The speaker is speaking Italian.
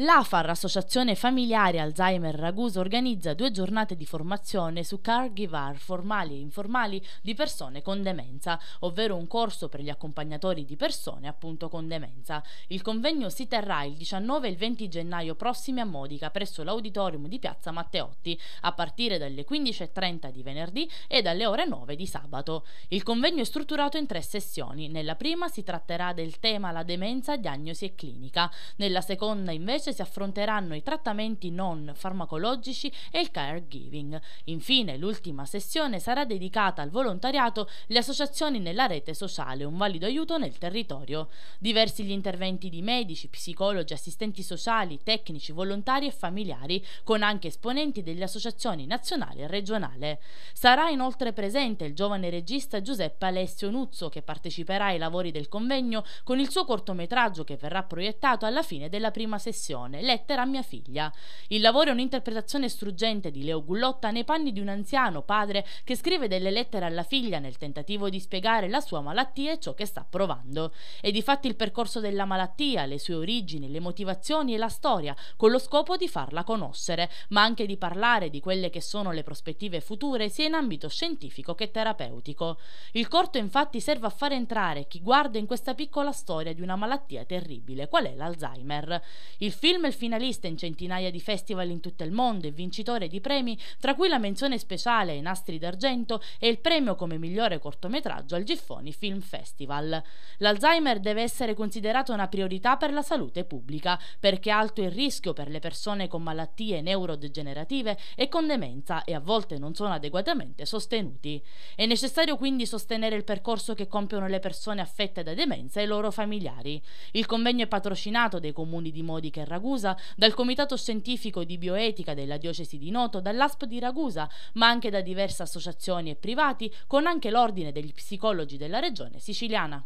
L'AFAR, Associazione Familiare Alzheimer Ragusa, organizza due giornate di formazione su caregiver formali e informali di persone con demenza, ovvero un corso per gli accompagnatori di persone appunto con demenza. Il convegno si terrà il 19 e il 20 gennaio prossimi a Modica presso l'auditorium di Piazza Matteotti a partire dalle 15.30 di venerdì e dalle ore 9 di sabato. Il convegno è strutturato in tre sessioni. Nella prima si tratterà del tema la demenza, diagnosi e clinica. Nella seconda invece invece si affronteranno i trattamenti non farmacologici e il caregiving. Infine, l'ultima sessione sarà dedicata al volontariato, le associazioni nella rete sociale, un valido aiuto nel territorio. Diversi gli interventi di medici, psicologi, assistenti sociali, tecnici, volontari e familiari, con anche esponenti delle associazioni nazionali e regionale. Sarà inoltre presente il giovane regista Giuseppe Alessio Nuzzo che parteciperà ai lavori del convegno con il suo cortometraggio che verrà proiettato alla fine della prima sessione trasmissione Lettera a mia figlia. Il lavoro è un'interpretazione struggente di Leo Gullotta nei panni di un anziano padre che scrive delle lettere alla figlia nel tentativo di spiegare la sua malattia e ciò che sta provando. E di fatti il percorso della malattia, le sue origini, le motivazioni e la storia, con lo scopo di farla conoscere, ma anche di parlare di quelle che sono le prospettive future sia in ambito scientifico che terapeutico. Il corto infatti serve a far entrare chi guarda in questa piccola storia di una malattia terribile, qual è l'Alzheimer. Il film film è il finalista in centinaia di festival in tutto il mondo e vincitore di premi, tra cui la menzione speciale ai Nastri d'Argento e il premio come migliore cortometraggio al Giffoni Film Festival. L'Alzheimer deve essere considerato una priorità per la salute pubblica, perché è alto il rischio per le persone con malattie neurodegenerative e con demenza e a volte non sono adeguatamente sostenuti. È necessario quindi sostenere il percorso che compiono le persone affette da demenza e i loro familiari. Il convegno è patrocinato dai comuni di Modica e Ravenna Ragusa, dal Comitato Scientifico di Bioetica della Diocesi di Noto, dall'ASP di Ragusa, ma anche da diverse associazioni e privati, con anche l'Ordine degli Psicologi della Regione siciliana.